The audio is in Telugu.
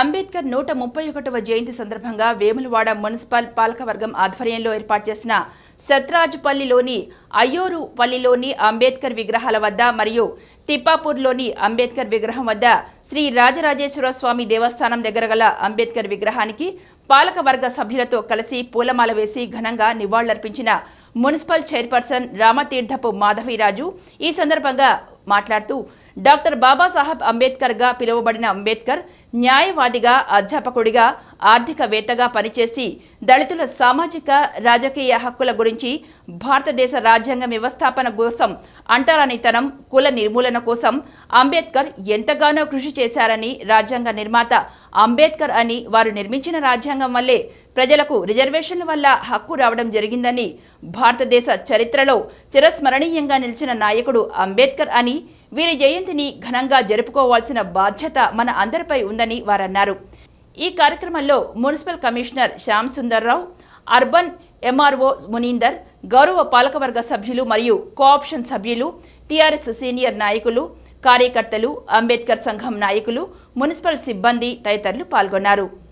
అంబేద్కర్ నూట ముప్పై ఒకటవ జయంతి సందర్భంగా వేములవాడ మున్సిపల్ పాలకవర్గం ఆధ్వర్యంలో ఏర్పాటు చేసిన సత్రాజ్పల్లిలోని అయ్యోరుపల్లిలోని అంబేద్కర్ విగ్రహాల వద్ద మరియు తిప్పాపూర్లోని అంబేద్కర్ విగ్రహం వద్ద శ్రీ రాజరాజేశ్వర స్వామి దేవస్థానం దగ్గర గల అంబేద్కర్ విగ్రహానికి పాలకవర్గ సభ్యులతో కలిసి పూలమాల వేసి ఘనంగా నివాళులర్పించిన మున్సిపల్ చైర్పర్సన్ రామతీర్థపు మాధవీరాజు ఈ సందర్భంగా మాట్లాడుతూ డాక్టర్ బాబాసాహెబ్ అంబేద్కర్గా పిలువబడిన అంబేద్కర్ న్యాయవాదిగా అధ్యాపకుడిగా ఆర్థికవేత్తగా పనిచేసి దళితుల సామాజిక రాజకీయ హక్కుల గురించి భారతదేశ రాజ్యాంగ వ్యవస్థాపన కోసం అంటరానితనం కుల నిర్మూలన కోసం అంబేద్కర్ ఎంతగానో కృషి చేశారని రాజ్యాంగ నిర్మాత అంబేద్కర్ అని వారు నిర్మించిన రాజ్యాంగం వల్లే ప్రజలకు రిజర్వేషన్ల వల్ల హక్కు రావడం జరిగిందని భారతదేశ చరిత్రలో చిరస్మరణీయంగా నిలిచిన నాయకుడు అంబేద్కర్ అని వీరి జయంతిని ఘనంగా జరుపుకోవాల్సిన బాధ్యత మన అందరిపై ఉందని వారన్నారు ఈ కార్యక్రమంలో municipal commissioner Shyam Sundarrao urban MRO Munindar గౌరవ పాలకవర్గ సభ్యులు మరియు కోఆప్షన్ సభ్యులు టీఆర్ఎస్ సీనియర్ నాయకులు కార్యకర్తలు అంబేద్కర్ సంఘం నాయకులు మున్సిపల్ సిబ్బంది తదితరులు పాల్గొన్నారు